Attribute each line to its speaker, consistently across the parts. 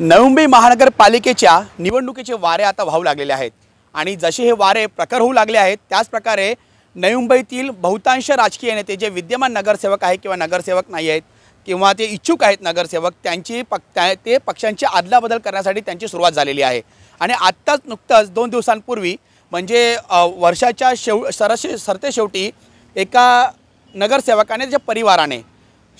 Speaker 1: मुंबई महानगरपालिकेच्या निवडणुकीचे वारे आता वाहू लागलेले आहेत आणि जसे हे वारे प्रखर होऊ लागले आहेत त्याचप्रकारे नवी मुंबईतील बहुतांश राजकीय नेते जे विद्यमान नगरसेवक आहेत किंवा नगरसेवक नाही आहेत किंवा ते इच्छुक आहेत नगरसेवक त्यांची पक् त्या ते पक्षांची आदलाबदल करण्यासाठी त्यांची सुरुवात झालेली आहे आणि आत्ताच नुकतंच दोन दिवसांपूर्वी म्हणजे वर्षाच्या शेव सरशे सरते शेवटी एका नगरसेवकाने त्याच्या परिवाराने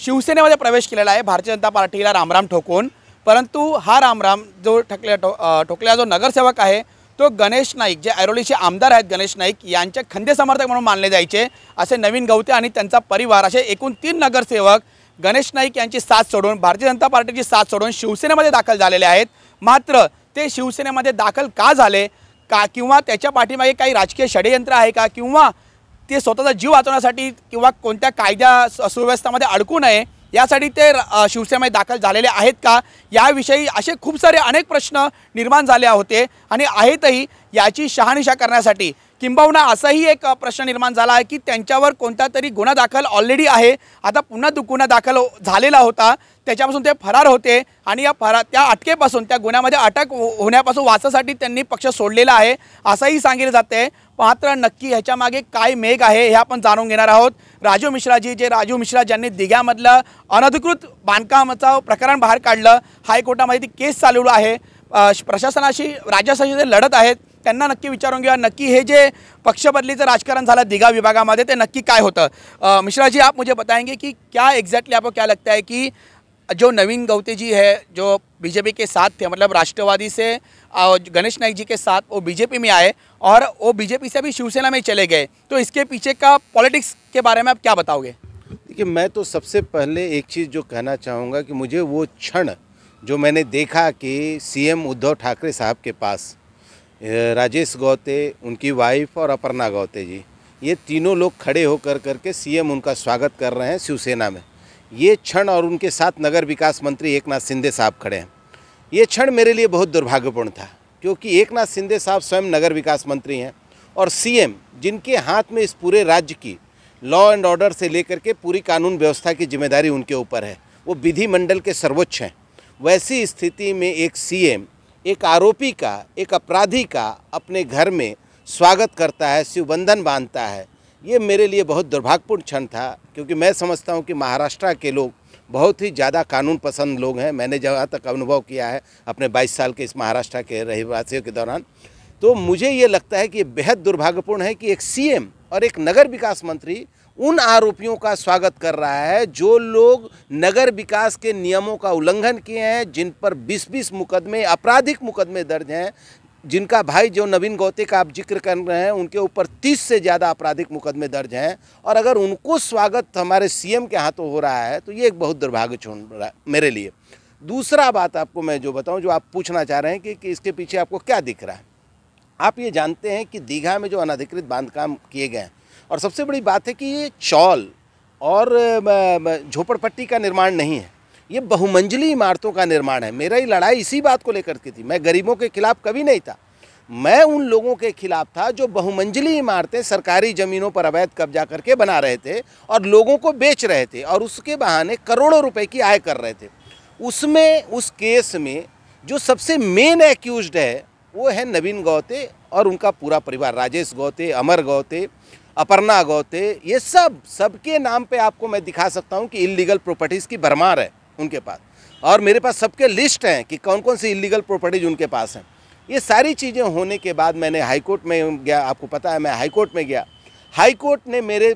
Speaker 1: शिवसेनेमध्ये प्रवेश केलेला आहे भारतीय जनता पार्टीला रामराम ठोकून परंतु हा रामराम जो ठकल्या टो ठोकल्या जो नगरसेवक आहे तो गणेश नाईक जे ऐरोलीचे आमदार आहेत गणेश नाईक यांचे खंदे समर्थक म्हणून मानले जायचे असे नवीन गवते आणि त्यांचा परिवार असे एकूण तीन नगरसेवक गणेश नाईक यांची साथ सोडून भारतीय जनता पार्टीची साथ सोडून शिवसेनेमध्ये दाखल झालेले आहेत मात्र ते शिवसेनेमध्ये दाखल का झाले का किंवा त्याच्या पाठीमागे काही राजकीय षडयंत्र आहे का किंवा ते स्वतःचा जीव वाचवण्यासाठी किंवा कोणत्या कायद्या सुव्यवस्थामध्ये अडकू नये यासाठी ते शिवसेनेमध्ये दाखल झालेले आहेत का याविषयी असे खूप सारे अनेक प्रश्न निर्माण झाले होते आणि आहेतही याची शहानिशा करण्यासाठी किंबहुना असाही एक प्रश्न निर्माण झाला आहे की त्यांच्यावर कोणता तरी गुन्हा दाखल ऑलरेडी आहे आता पुन्हा दु गुन्हा दाखल हो-, झालेला होता त्याच्यापासून ते फरार होते आणि या फरार त्या अटकेपासून त्या गुन्ह्यामध्ये अटक हो-, होण्यापासून वाचासाठी त्यांनी पक्ष सोडलेला आहे असंही सांगितलं जाते मात्र नक्की ह्याच्यामागे काय मेघ आहे हे आपण जाणून घेणार आहोत राजू मिश्राजी जे राजू मिश्रा ज्यांनी दिघ्यामधलं अनधिकृत बांधकामाचं प्रकरण बाहेर काढलं हायकोर्टामध्ये ती केस चालू आहे प्रशासनाशी राज्याशी जे लढत आहेत त्यांना नक्की विचारून घेऊया नक्की हे जे पक्ष बदलीचं राजकारण झालं दिघा विभागामध्ये ते नक्की काय होतं मिश्रा जी आप मुझे बताएंगे की क्या एक्झॅक्टली आपको क्या लगता है की जो नवीन गौते जी है जो बीजेपी के साथ थे मतलब राष्ट्रवादी से गणेश नाइक जी के साथ वो बीजेपी में आए और वो बीजेपी से अभी शिवसेना में चले गए तो इसके पीछे का पॉलिटिक्स के बारे में आप क्या बताओगे
Speaker 2: देखिए मैं तो सबसे पहले एक चीज़ जो कहना चाहूँगा कि मुझे वो क्षण जो मैंने देखा कि सीएम उद्धव ठाकरे साहब के पास राजेश गौते उनकी वाइफ और अपर्णा गौते जी ये तीनों लोग खड़े होकर करके सीएम उनका स्वागत कर रहे हैं शिवसेना में ये क्षण और उनके साथ नगर विकास मंत्री एक नाथ सिंधे साहब खड़े हैं ये क्षण मेरे लिए बहुत दुर्भाग्यपूर्ण था क्योंकि एक नाथ सिंधे साहब स्वयं नगर विकास मंत्री हैं और सीएम जिनके हाथ में इस पूरे राज्य की लॉ एंड ऑर्डर से लेकर के पूरी कानून व्यवस्था की जिम्मेदारी उनके ऊपर है वो विधि मंडल के सर्वोच्च हैं वैसी स्थिति में एक सी एक आरोपी का एक अपराधी का अपने घर में स्वागत करता है शिवबंधन बांधता है ये मेरे लिए बहुत दुर्भाग्यपूर्ण क्षण था क्योंकि मैं समझता हूँ कि महाराष्ट्र के लोग बहुत ही ज़्यादा कानून पसंद लोग हैं मैंने जहाँ तक अनुभव किया है अपने 22 साल के इस महाराष्ट्र के रहवासियों के दौरान तो मुझे ये लगता है कि बेहद दुर्भाग्यपूर्ण है कि एक सीएम और एक नगर विकास मंत्री उन आरोपियों का स्वागत कर रहा है जो लोग नगर विकास के नियमों का उल्लंघन किए हैं जिन पर 20-20 मुकदमे आपराधिक मुकदमे दर्ज हैं जिनका भाई जो नवीन गौते का आप जिक्र कर रहे हैं उनके ऊपर तीस से ज़्यादा आपराधिक मुकदमे दर्ज हैं और अगर उनको स्वागत हमारे सीएम के हाथों हो रहा है तो ये एक बहुत दुर्भाग्य छोड़ रहा है मेरे लिए दूसरा बात आपको मैं जो बताऊं जो आप पूछना चाह रहे हैं कि, कि इसके पीछे आपको क्या दिख रहा है आप ये जानते हैं कि दीघा में जो अनाधिकृत बांध काम किए गए हैं और सबसे बड़ी बात है कि ये चौल और झोपड़पट्टी का निर्माण नहीं है ये बहुमंजिली इमारतों का निर्माण है मेरा ही लड़ाई इसी बात को लेकर की थी मैं गरीबों के खिलाफ कभी नहीं था मैं उन लोगों के खिलाफ था जो बहुमंजिली इमारतें सरकारी ज़मीनों पर अवैध कब्जा करके बना रहे थे और लोगों को बेच रहे थे और उसके बहाने करोड़ों रुपए की आय कर रहे थे उसमें उस केस में जो सबसे मेन एक्यूज है वो है नवीन गौते और उनका पूरा परिवार राजेश गौते अमर गौते अपर्णा गौते ये सब सबके नाम पे आपको मैं दिखा सकता हूँ कि इलीगल प्रॉपर्टीज़ की भरमार है उनके पास और मेरे पास सबके लिस्ट हैं कि कौन कौन सी इलीगल प्रॉपर्टीज उनके पास हैं ये सारी चीज़ें होने के बाद मैंने हाईकोर्ट में गया आपको पता है मैं हाईकोर्ट में गया हाईकोर्ट ने मेरे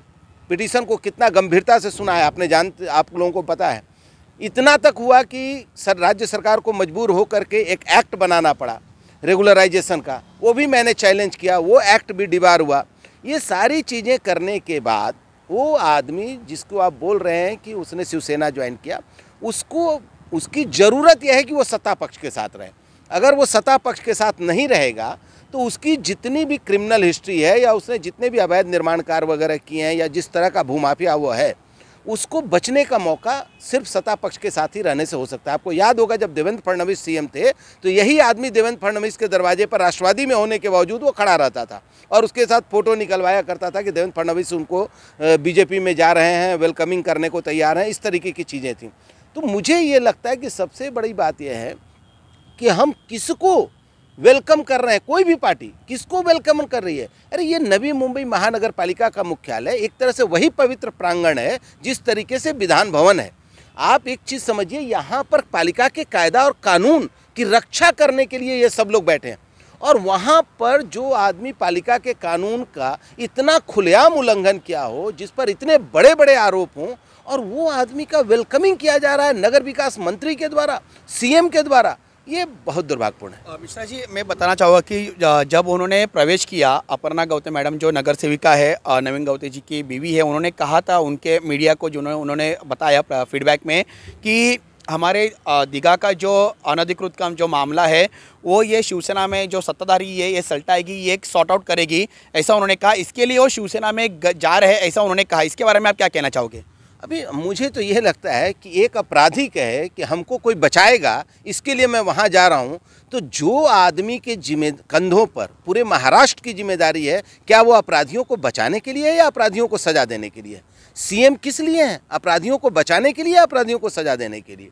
Speaker 2: पिटीशन को कितना गंभीरता से सुना है आपने जान आप लोगों को पता है इतना तक हुआ कि सर राज्य सरकार को मजबूर हो करके एक एक्ट बनाना पड़ा रेगुलराइजेशन का वो भी मैंने चैलेंज किया वो एक्ट भी डिबार हुआ ये सारी चीज़ें करने के बाद वो आदमी जिसको आप बोल रहे हैं कि उसने शिवसेना ज्वाइन किया उसको उसकी ज़रूरत यह है कि वो सत्ता पक्ष के साथ रहे अगर वो सत्ता पक्ष के साथ नहीं रहेगा तो उसकी जितनी भी क्रिमिनल हिस्ट्री है या उसने जितने भी अवैध निर्माण कार्य वगैरह किए हैं या जिस तरह का भूमाफिया वो है उसको बचने का मौका सिर्फ सत्ता पक्ष के साथ ही रहने से हो सकता है आपको याद होगा जब देवेंद्र फडणवीस सीएम थे तो यही आदमी देवेंद्र फडणवीस के दरवाजे पर राष्ट्रवादी में होने के बावजूद वो खड़ा रहता था और उसके साथ फोटो निकलवाया करता था कि देवेंद्र फडणवीस उनको बीजेपी में जा रहे हैं वेलकमिंग करने को तैयार हैं इस तरीके की चीज़ें थी तो मुझे ये लगता है कि सबसे बड़ी बात यह है कि हम किसको वेलकम कर रहे हैं कोई भी पार्टी किसको वेलकम कर रही है अरे ये नवी मुंबई महानगर पालिका का मुख्यालय एक तरह से वही पवित्र प्रांगण है जिस तरीके से विधान भवन है आप एक चीज़ समझिए यहाँ पर पालिका के कायदा और कानून की रक्षा करने के लिए ये सब लोग बैठे हैं और वहाँ पर जो आदमी पालिका के कानून का इतना खुलेआम उल्लंघन किया हो जिस पर इतने बड़े बड़े आरोप हों और वो आदमी का वेलकमिंग किया जा रहा है नगर विकास मंत्री के द्वारा सीएम के द्वारा ये बहुत दुर्भाग्यपूर्ण
Speaker 1: है मिश्रा जी मैं बताना चाहूँगा कि जब उन्होंने प्रवेश किया अपर्णा गौते मैडम जो नगर सेविका है नवीन गौते जी की बीवी है उन्होंने कहा था उनके मीडिया को जो उन्होंने बताया फीडबैक में कि हमारे दिगा का जो अनधिकृत काम जो मामला है वो ये शिवसेना में जो सत्ताधारी है ये सलटाएगी ये एक सॉर्ट आउट करेगी ऐसा उन्होंने कहा इसके लिए वो शिवसेना में जा रहे ऐसा उन्होंने कहा इसके बारे में आप क्या कहना चाहोगे
Speaker 2: अभी मुझे तो यह लगता है कि एक अपराधी कहे कि हमको कोई बचाएगा इसके लिए मैं वहाँ जा रहा हूँ तो जो आदमी के जिम्मे कंधों पर पूरे महाराष्ट्र की जिम्मेदारी है क्या वो अपराधियों को बचाने के लिए है या अपराधियों को सज़ा देने के लिए सीएम किस लिए हैं अपराधियों को बचाने के लिए अपराधियों को सज़ा देने के लिए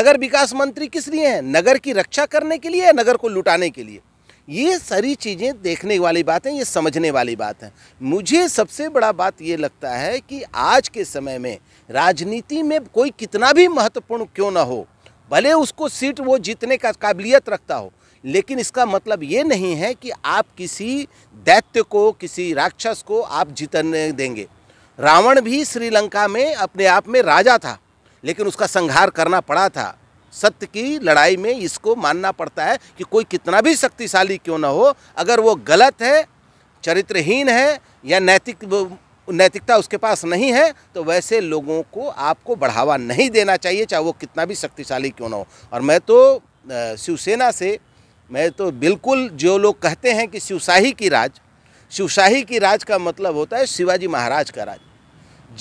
Speaker 2: नगर विकास मंत्री किस लिए हैं नगर की रक्षा करने के लिए या नगर को लुटाने के लिए ये सारी चीज़ें देखने वाली बात हैं ये समझने वाली बात है मुझे सबसे बड़ा बात ये लगता है कि आज के समय में राजनीति में कोई कितना भी महत्वपूर्ण क्यों ना हो भले उसको सीट वो जीतने का काबिलियत रखता हो लेकिन इसका मतलब ये नहीं है कि आप किसी दैत्य को किसी राक्षस को आप जीतने देंगे रावण भी श्रीलंका में अपने आप में राजा था लेकिन उसका संहार करना पड़ा था सत्य की लड़ाई में इसको मानना पड़ता है कि कोई कितना भी शक्तिशाली क्यों ना हो अगर वो गलत है चरित्रहीन है या नैतिक नैतिकता उसके पास नहीं है तो वैसे लोगों को आपको बढ़ावा नहीं देना चाहिए चाहे वो कितना भी शक्तिशाली क्यों ना हो और मैं तो शिवसेना से मैं तो बिल्कुल जो लोग कहते हैं कि शिवशाही की राज शिवशाही की राज का मतलब होता है शिवाजी महाराज का राज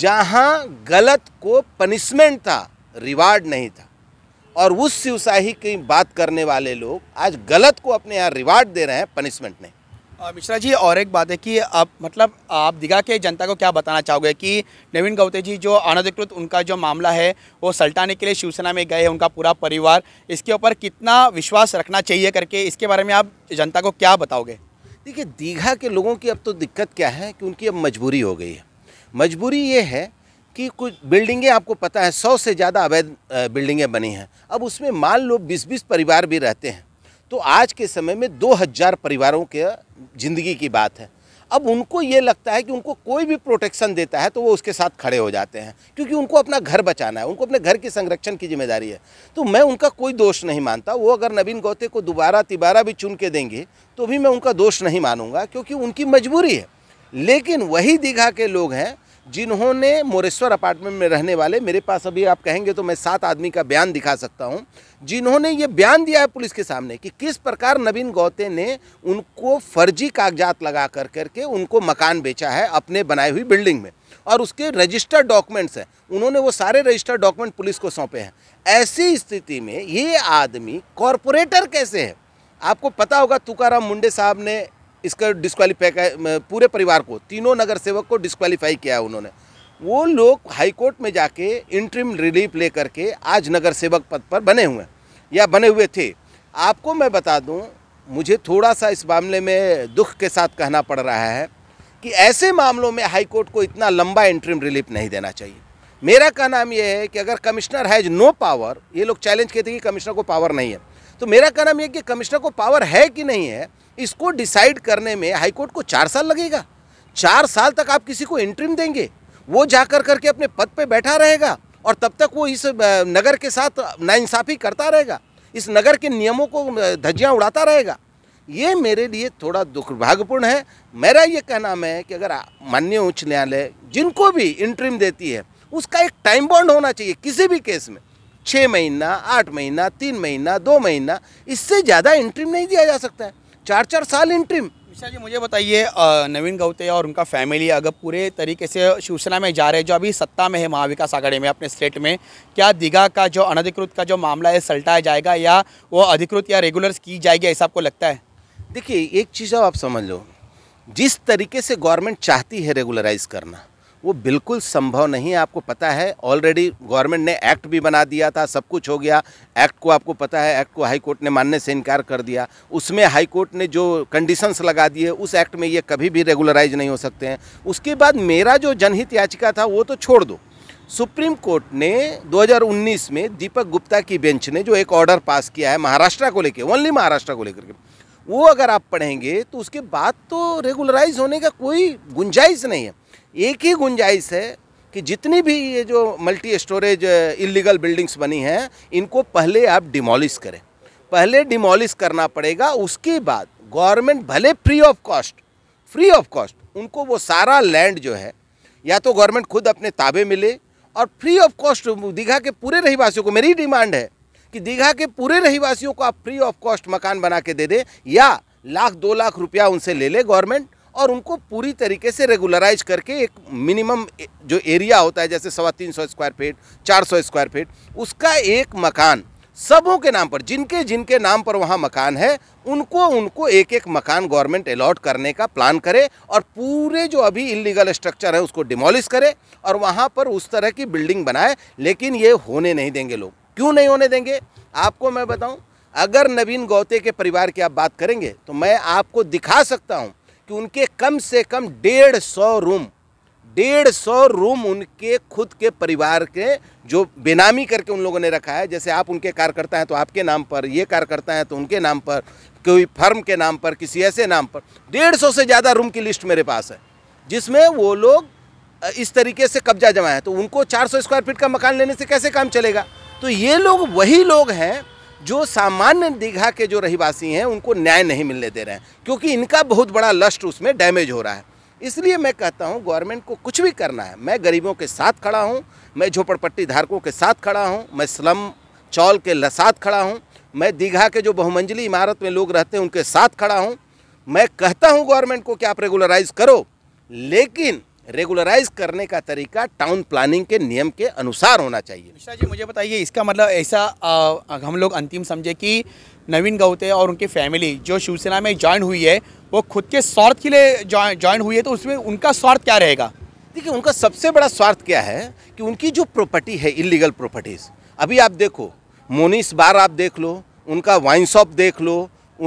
Speaker 2: जहाँ गलत को पनिशमेंट था रिवार्ड नहीं था और उस शिवशाही की बात करने वाले लोग आज गलत
Speaker 1: को अपने यहाँ रिवार्ड दे रहे हैं पनिशमेंट नहीं मिश्रा जी और एक बात है कि आप मतलब आप दिगा के जनता को क्या बताना चाहोगे कि नवीन गौते जी जो अनधिकृत उनका जो मामला है वो सल्टाने के लिए शिवसेना में गए हैं उनका पूरा परिवार इसके ऊपर कितना विश्वास रखना चाहिए करके इसके बारे में आप जनता को क्या बताओगे
Speaker 2: देखिए दीघा के लोगों की अब तो दिक्कत क्या है कि उनकी अब मजबूरी हो गई है मजबूरी ये है कि कुछ बिल्डिंगें आपको पता है सौ से ज़्यादा अवैध बिल्डिंगें बनी हैं अब उसमें मान लो बीस बीस परिवार भी रहते हैं तो आज के समय में दो हज़ार परिवारों के ज़िंदगी की बात है अब उनको ये लगता है कि उनको कोई भी प्रोटेक्शन देता है तो वो उसके साथ खड़े हो जाते हैं क्योंकि उनको अपना घर बचाना है उनको अपने घर के संरक्षण की जिम्मेदारी है तो मैं उनका कोई दोष नहीं मानता वो अगर नवीन गौते को दोबारा तिबारा भी चुन के देंगे तो भी मैं उनका दोष नहीं मानूंगा क्योंकि उनकी मजबूरी है लेकिन वही दीघा के लोग हैं जिन्होंने मोरेश्वर अपार्टमेंट में रहने वाले मेरे पास अभी आप कहेंगे तो मैं सात आदमी का बयान दिखा सकता हूं जिन्होंने ये बयान दिया है पुलिस के सामने कि किस प्रकार नवीन गौते ने उनको फर्जी कागजात लगा कर करके उनको मकान बेचा है अपने बनाई हुई बिल्डिंग में और उसके रजिस्टर डॉक्यूमेंट्स हैं उन्होंने वो सारे रजिस्टर डॉक्यूमेंट पुलिस को सौंपे हैं ऐसी स्थिति में ये आदमी कॉरपोरेटर कैसे है आपको पता होगा तुकाराम मुंडे साहब ने इसका डिस्कालीफाई पूरे परिवार को तीनों नगर सेवक को डिस्कालीफाई किया है उन्होंने वो लोग हाईकोर्ट में जाके इंट्रीम रिलीफ ले करके आज नगर सेवक पद पर बने हुए हैं या बने हुए थे आपको मैं बता दूं मुझे थोड़ा सा इस मामले में दुख के साथ कहना पड़ रहा है कि ऐसे मामलों में हाईकोर्ट को इतना लंबा इंट्रीम रिलीफ नहीं देना चाहिए मेरा का नाम यह है कि अगर कमिश्नर हैज़ नो पावर ये लोग चैलेंज कहते हैं कि कमिश्नर को पावर नहीं है तो मेरा का नाम यह कि कमिश्नर को पावर है कि नहीं है इसको डिसाइड करने में हाईकोर्ट को चार साल लगेगा चार साल तक आप किसी को इंट्रीम देंगे वो जाकर करके अपने पद पे बैठा रहेगा और तब तक वो इस नगर के साथ नाइंसाफ़ी करता रहेगा इस नगर के नियमों को धज्जियाँ उड़ाता रहेगा ये मेरे लिए थोड़ा दुर्भाग्यपूर्ण है मेरा ये कहना है कि अगर माननीय उच्च न्यायालय जिनको भी इंट्रीम देती है उसका एक टाइम बॉन्ड होना चाहिए किसी भी केस में छः महीना आठ महीना तीन महीना दो महीना इससे ज़्यादा इंट्रीम नहीं दिया जा सकता है चार चार साल इंट्रीम विशाल
Speaker 1: जी मुझे बताइए नवीन गौते और उनका फैमिली अगर पूरे तरीके से शिवसेना में जा रहे जो अभी सत्ता में है महाविकास आघाड़ी में अपने स्टेट में क्या दीघा का जो अनधिकृत का जो मामला है सल्टाया जाएगा या वो अधिकृत या रेगुलर की जाएगी ऐसा आपको लगता है देखिए एक चीज़ आप समझ लो जिस तरीके से गवर्नमेंट चाहती है
Speaker 2: रेगुलराइज करना वो बिल्कुल संभव नहीं है आपको पता है ऑलरेडी गवर्नमेंट ने एक्ट भी बना दिया था सब कुछ हो गया एक्ट को आपको पता है एक्ट को हाई कोर्ट ने मानने से इनकार कर दिया उसमें हाई कोर्ट ने जो कंडीशंस लगा दिए उस एक्ट में ये कभी भी रेगुलराइज नहीं हो सकते हैं उसके बाद मेरा जो जनहित याचिका था वो तो छोड़ दो सुप्रीम कोर्ट ने 2019 में दीपक गुप्ता की बेंच ने जो एक ऑर्डर पास किया है महाराष्ट्र को लेकर ओनली महाराष्ट्र को लेकर के वो अगर आप पढ़ेंगे तो उसके बाद तो रेगुलराइज होने का कोई गुंजाइश नहीं है एक ही गुंजाइश है कि जितनी भी ये जो मल्टी स्टोरेज इलीगल बिल्डिंग्स बनी हैं इनको पहले आप डिमोलिश करें पहले डिमोलिश करना पड़ेगा उसके बाद गवर्नमेंट भले free of cost free of cost उनको वो सारा लैंड जो है या तो गवर्नमेंट खुद अपने ताबे में ले और फ्री ऑफ कॉस्ट दीघा के पूरे रहवासियों को मेरी डिमांड है कि दीघा के पूरे रहवासियों को आप फ्री ऑफ कॉस्ट मकान बना के दे दे या लाख दो लाख रुपया उनसे ले ले गवर्नमेंट और उनको पूरी तरीके से रेगुलराइज करके एक मिनिमम जो एरिया होता है जैसे सवा तीन सौ स्क्वायर फीट चार सौ स्क्वायर फीट उसका एक मकान सबों के नाम पर जिनके जिनके नाम पर वहाँ मकान है उनको उनको एक एक मकान गवर्नमेंट अलॉट करने का प्लान करे और पूरे जो अभी इलीगल स्ट्रक्चर है उसको डिमोलिश करे और वहाँ पर उस तरह की बिल्डिंग बनाए लेकिन ये होने नहीं देंगे लोग क्यों नहीं होने देंगे आपको मैं बताऊँ अगर नवीन गौते के परिवार की आप बात करेंगे तो मैं आपको दिखा सकता हूँ कि उनके कम से कम डेढ़ सौ रूम डेढ़ सौ रूम उनके खुद के परिवार के जो बेनामी करके उन लोगों ने रखा है जैसे आप उनके कार्यकर्ता हैं तो आपके नाम पर ये कार्यकर्ता हैं तो उनके नाम पर कोई फर्म के नाम पर किसी ऐसे नाम पर डेढ़ सौ से ज़्यादा रूम की लिस्ट मेरे पास है जिसमें वो लोग इस तरीके से कब्जा जमाए तो उनको चार स्क्वायर फीट का मकान लेने से कैसे काम चलेगा तो ये लोग वही लोग हैं जो सामान्य दीघा के जो रहवासी हैं उनको न्याय नहीं मिलने दे रहे हैं क्योंकि इनका बहुत बड़ा लस्ट उसमें डैमेज हो रहा है इसलिए मैं कहता हूं गवर्नमेंट को कुछ भी करना है मैं गरीबों के साथ खड़ा हूं मैं झोपड़पट्टी धारकों के साथ खड़ा हूं मैं स्लम चौल के साथ खड़ा हूं मैं दीघा के जो बहुमंजिली इमारत में लोग रहते हैं उनके साथ खड़ा हूँ मैं कहता हूँ गवर्नमेंट को कि आप रेगुलराइज करो लेकिन रेगुलराइज करने का तरीका टाउन प्लानिंग के नियम के अनुसार होना चाहिए
Speaker 1: मिश्रा जी मुझे बताइए इसका मतलब ऐसा हम लोग अंतिम समझे कि नवीन गौते और उनकी फैमिली जो शिवसेना में ज्वाइन हुई है वो खुद के स्वार्थ के लिए ज्वाइन हुई है तो उसमें उनका स्वार्थ क्या रहेगा देखिए उनका सबसे बड़ा स्वार्थ क्या है कि उनकी जो प्रॉपर्टी है इलीगल प्रॉपर्टीज़
Speaker 2: अभी आप देखो मोनिस बार आप देख लो उनका वाइन शॉप देख लो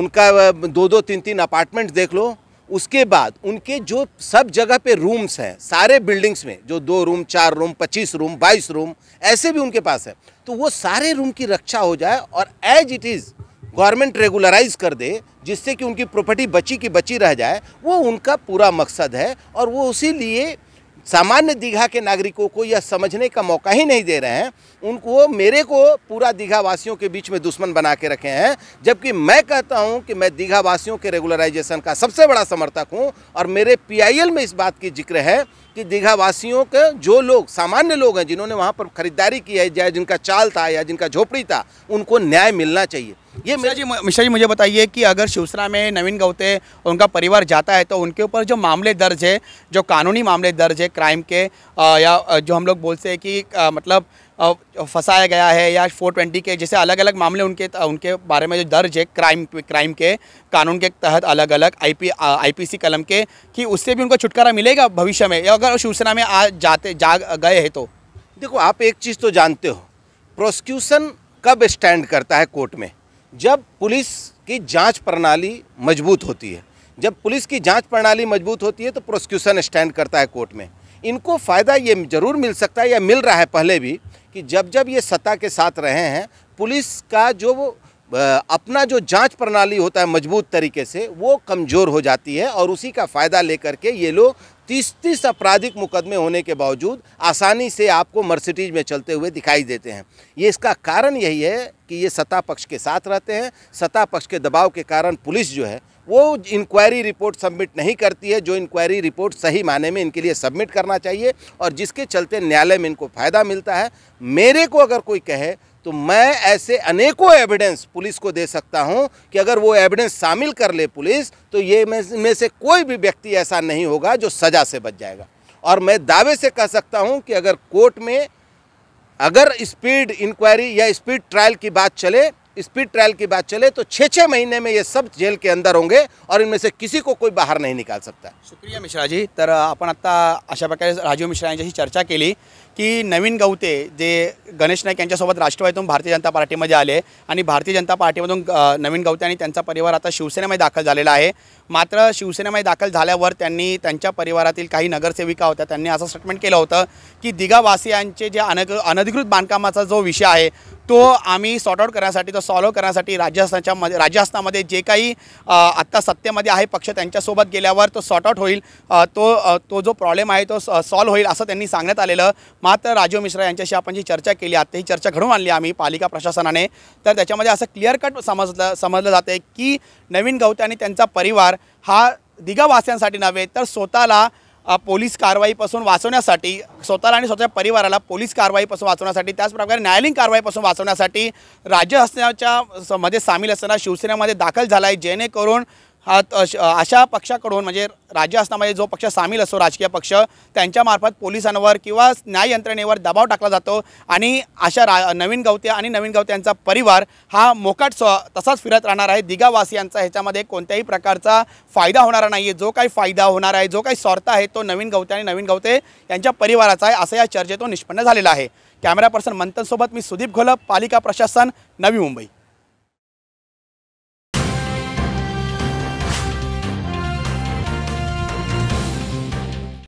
Speaker 2: उनका दो दो तीन तीन अपार्टमेंट देख लो उसके बाद उनके जो सब जगह पे रूम्स हैं सारे बिल्डिंग्स में जो दो रूम चार रूम पच्चीस रूम बाईस रूम ऐसे भी उनके पास है तो वो सारे रूम की रक्षा हो जाए और as it is government regularise कर दे जिससे कि उनकी प्रॉपर्टी बची की बची रह जाए वो उनका पूरा मकसद है और वो उसी लिए सामान्य दीघा के नागरिकों को यह समझने का मौका ही नहीं दे रहे हैं उनको मेरे को पूरा दीघा वासियों के बीच में दुश्मन बना के रखे हैं जबकि मैं कहता हूं कि मैं दीघा वासियों के रेगुलराइजेशन का सबसे बड़ा समर्थक हूं और मेरे पीआईएल में इस बात की जिक्र है कि दीघा वासियों के जो लोग सामान्य लोग हैं जिन्होंने वहाँ पर खरीदारी की है या जिनका
Speaker 1: चाल था या जिनका झोपड़ी था उनको न्याय मिलना चाहिए ये मिश्रा जी मिश्रा जी मुझे बताइए कि अगर शिवसेना में नवीन गौते उनका परिवार जाता है तो उनके ऊपर जो मामले दर्ज है जो कानूनी मामले दर्ज है क्राइम के या जो हम लोग बोलते हैं कि मतलब फंसाया गया है या 420 के जैसे अलग अलग मामले उनके उनके बारे में जो दर्ज है क्राइम क्राइम के कानून के तहत अलग अलग आईपी आईपीसी कलम के कि उससे भी उनको छुटकारा मिलेगा भविष्य में या अगर शिवसेना में आ जाते जा गए हैं तो देखो आप एक चीज़ तो जानते हो
Speaker 2: प्रोसिक्यूशन कब स्टैंड करता है कोर्ट में जब पुलिस की जाँच प्रणाली मजबूत होती है जब पुलिस की जाँच प्रणाली मजबूत होती है तो प्रोसिक्यूशन स्टैंड करता है कोर्ट में इनको फ़ायदा ये ज़रूर मिल सकता है या मिल रहा है पहले भी कि जब जब ये सत्ता के साथ रहे हैं पुलिस का जो अपना जो जांच प्रणाली होता है मजबूत तरीके से वो कमज़ोर हो जाती है और उसी का फ़ायदा लेकर के ये लोग तीस तीस आपराधिक मुकदमे होने के बावजूद आसानी से आपको मर्सिडीज में चलते हुए दिखाई देते हैं ये इसका कारण यही है कि ये सत्ता पक्ष के साथ रहते हैं सत्ता पक्ष के दबाव के कारण पुलिस जो है वो इंक्वायरी रिपोर्ट सबमिट नहीं करती है जो इंक्वायरी रिपोर्ट सही माने में इनके लिए सबमिट करना चाहिए और जिसके चलते न्यायालय में इनको फ़ायदा मिलता है मेरे को अगर कोई कहे तो मैं ऐसे अनेकों एविडेंस पुलिस को दे सकता हूं कि अगर वो एविडेंस शामिल कर ले पुलिस तो ये में से कोई भी व्यक्ति ऐसा नहीं होगा जो सज़ा से बच जाएगा और मैं दावे से कह सकता हूं कि अगर कोर्ट में अगर स्पीड इंक्वायरी या स्पीड ट्रायल की बात चले स्पीड ट्रायल की बात चले तो छः छः महीने में ये सब जेल के अंदर होंगे और इनमें से किसी को कोई बाहर नहीं निकाल सकता
Speaker 1: शुक्रिया जी तर अपन आत्ता अशा प्रकार राजीव मिश्रा यांच्याशी चर्चा केली की नवीन गवते जे गणेश नाईक यांच्यासोबत राष्ट्रवादीतून भारतीय जनता पार्टीमध्ये आले आणि भारतीय जनता पार्टीमधून नवीन गवते आणि त्यांचा परिवार आता शिवसेनेमध्ये दाखल झालेला आहे मात्र शिवसेनेमध्ये दाखल झाल्यावर त्यांनी त्यांच्या परिवारातील काही नगरसेविका होत्या त्यांनी असं स्टेटमेंट केलं होतं की दिगावासियांचे जे अनधिकृत बांधकामाचा जो विषय आहे तो आम्ही सॉर्ट आउट करण्यासाठी तो सॉल्व्ह करण्यासाठी राजस्थानच्या मध्ये राजस्थानामध्ये जे काही आत्ता सत्तेमध्ये आहे पक्ष त्यांच्यासोबत गेल्यावर तो सॉर्ट आउट होईल तो तो जो प्रॉब्लेम आहे तो सॉल्व्ह होईल असं त्यांनी सांगण्यात आलेलं मात्र राजीव मिश्रा यांच्याशी आपण जी चर्चा केली आता ही चर्चा घडून आणली आम्ही पालिका प्रशासनाने तर त्याच्यामध्ये असं क्लिअर कट समजलं समजलं जातं आहे की नवीन गवते आणि त्यांचा परिवार हा दिगावासियांसाठी नव्हे तर स्वतःला पोलीस कारवाईपासून वाचवण्यासाठी स्वतःला आणि स्वतःच्या परिवाराला पोलीस कारवाईपासून वाचवण्यासाठी त्याचप्रकारे न्यायालयीन कारवाईपासून वाचवण्यासाठी राज्य असण्याच्या मध्ये सामील असताना शिवसेनेमध्ये दाखल झाला आहे जेणेकरून अशा पक्षाकडून म्हणजे राज्य म्हणजे जो पक्ष सामील असतो राजकीय पक्ष त्यांच्यामार्फत पोलिसांवर किंवा न्याय यंत्रणेवर दबाव टाकला जातो आणि अशा रा नवीन गवत्या आणि नवीन गवत्यांचा परिवार हा मोकाट स्व तसाच फिरत राहणार आहे दिगावासियांचा ह्याच्यामध्ये कोणत्याही प्रकारचा फायदा होणारा नाही आहे जो काही फायदा होणार आहे जो काही स्वार्थ आहे तो नवीन गवते आणि नवीन गवते यांच्या परिवाराचा आहे असं या चर्चेतून निष्पन्न झालेला आहे कॅमेरा पर्सन मंथनसोबत मी सुदीप घोलप पालिका प्रशासन नवी मुंबई